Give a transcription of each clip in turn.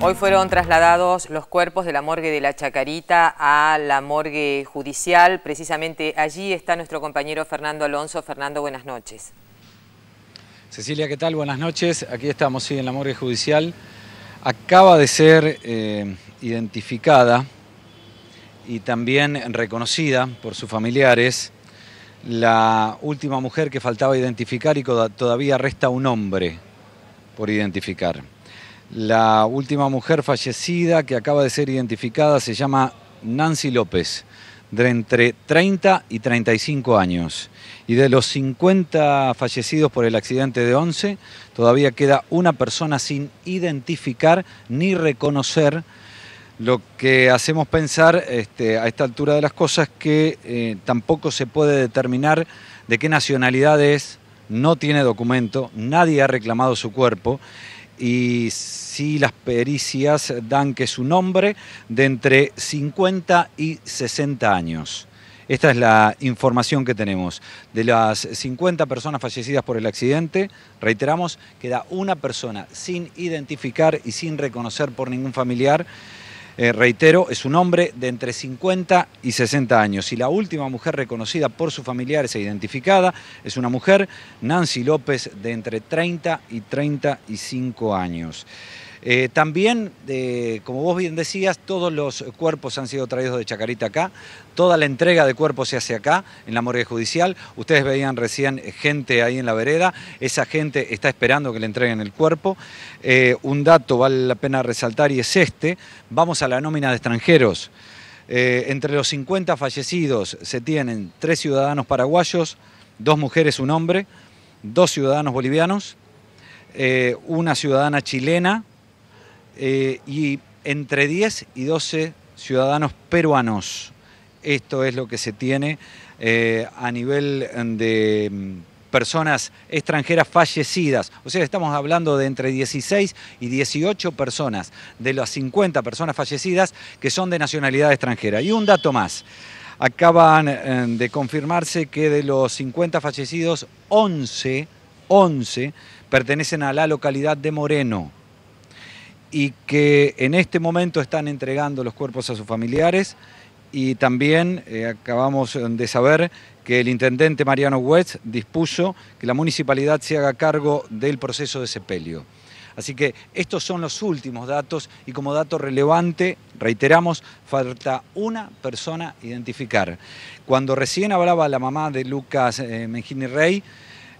Hoy fueron trasladados los cuerpos de la morgue de La Chacarita a la morgue judicial. Precisamente allí está nuestro compañero Fernando Alonso. Fernando, buenas noches. Cecilia, ¿qué tal? Buenas noches. Aquí estamos, sí, en la morgue judicial. Acaba de ser eh, identificada y también reconocida por sus familiares la última mujer que faltaba identificar y todavía resta un hombre por identificar. La última mujer fallecida que acaba de ser identificada se llama Nancy López, de entre 30 y 35 años. Y de los 50 fallecidos por el accidente de 11, todavía queda una persona sin identificar ni reconocer lo que hacemos pensar este, a esta altura de las cosas que eh, tampoco se puede determinar de qué nacionalidad es, no tiene documento, nadie ha reclamado su cuerpo y si las pericias dan que su nombre de entre 50 y 60 años. Esta es la información que tenemos. De las 50 personas fallecidas por el accidente, reiteramos, queda una persona sin identificar y sin reconocer por ningún familiar. Eh, reitero, es un hombre de entre 50 y 60 años y la última mujer reconocida por sus familiares e identificada es una mujer, Nancy López, de entre 30 y 35 años. Eh, también, eh, como vos bien decías, todos los cuerpos han sido traídos de Chacarita acá, toda la entrega de cuerpos se hace acá, en la morgue judicial. Ustedes veían recién gente ahí en la vereda, esa gente está esperando que le entreguen el cuerpo. Eh, un dato vale la pena resaltar y es este, vamos a la nómina de extranjeros. entre los 50 fallecidos se tienen tres ciudadanos paraguayos, dos mujeres, un hombre, dos ciudadanos bolivianos, una ciudadana chilena, eh, y entre 10 y 12 ciudadanos peruanos. Esto es lo que se tiene eh, a nivel de mm, personas extranjeras fallecidas. O sea, estamos hablando de entre 16 y 18 personas de las 50 personas fallecidas que son de nacionalidad extranjera. Y un dato más. Acaban eh, de confirmarse que de los 50 fallecidos, 11, 11 pertenecen a la localidad de Moreno y que en este momento están entregando los cuerpos a sus familiares y también eh, acabamos eh, de saber que el intendente Mariano West dispuso que la municipalidad se haga cargo del proceso de sepelio. Así que estos son los últimos datos y como dato relevante, reiteramos, falta una persona identificar. Cuando recién hablaba la mamá de Lucas eh, Rey,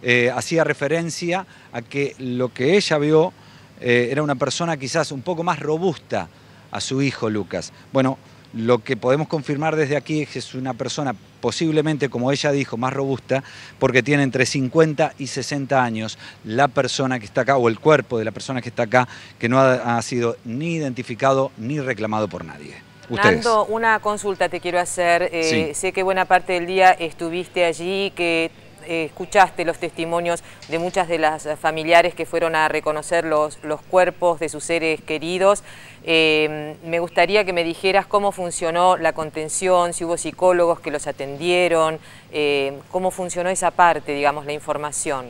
eh, hacía referencia a que lo que ella vio eh, era una persona quizás un poco más robusta a su hijo Lucas. Bueno, lo que podemos confirmar desde aquí es que es una persona posiblemente, como ella dijo, más robusta, porque tiene entre 50 y 60 años la persona que está acá, o el cuerpo de la persona que está acá, que no ha, sido ni identificado ni reclamado por nadie. Nando, una consulta te quiero hacer. Eh, sé que buena parte del día estuviste allí, que eh, escuchaste los testimonios de muchas de las eh, familiares que fueron a reconocer los, cuerpos de sus seres queridos. Em, me gustaría que me dijeras cómo funcionó la contención, si hubo psicólogos que los atendieron, em, cómo funcionó esa parte, digamos, la información.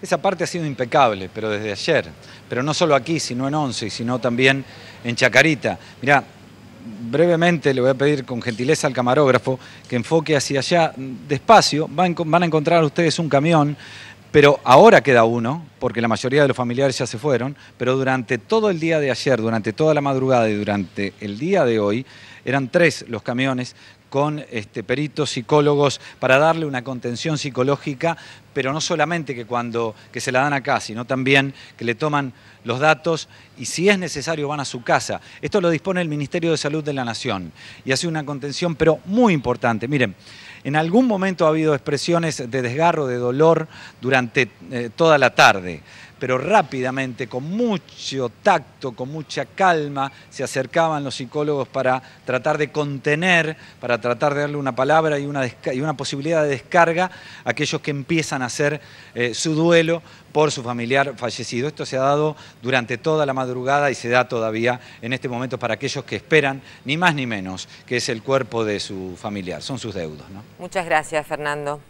Esa parte ha sido impecable, pero desde ayer. Pero no solo aquí, sino en Once, sino también en Chacarita brevemente le voy a pedir con gentileza al camarógrafo que enfoque hacia allá despacio. Van, a encontrar ustedes un camión, pero ahora queda uno, porque la mayoría de los familiares ya se fueron, pero durante todo el día de ayer, durante toda la madrugada y durante el día de hoy, eran tres los camiones con este, peritos, psicólogos, para darle una contención psicológica, pero no solamente que cuando se la dan acá, sino también que le toman los datos y si es necesario van a su casa. Esto lo dispone el Ministerio de Salud de la Nación y hace una contención, pero muy importante. Miren, en algún momento ha habido expresiones de desgarro, de dolor durante eh, toda la tarde pero rápidamente, con mucho tacto, con mucha calma, se acercaban los psicólogos para tratar de contener, para tratar de darle una palabra y una, posibilidad de descarga a aquellos que empiezan a hacer eh, su duelo por su familiar fallecido. Esto se ha dado durante toda la madrugada y se da todavía en este momento para aquellos que esperan, ni más ni menos, que es el cuerpo de su familiar, son sus deudos. Muchas gracias, Fernando.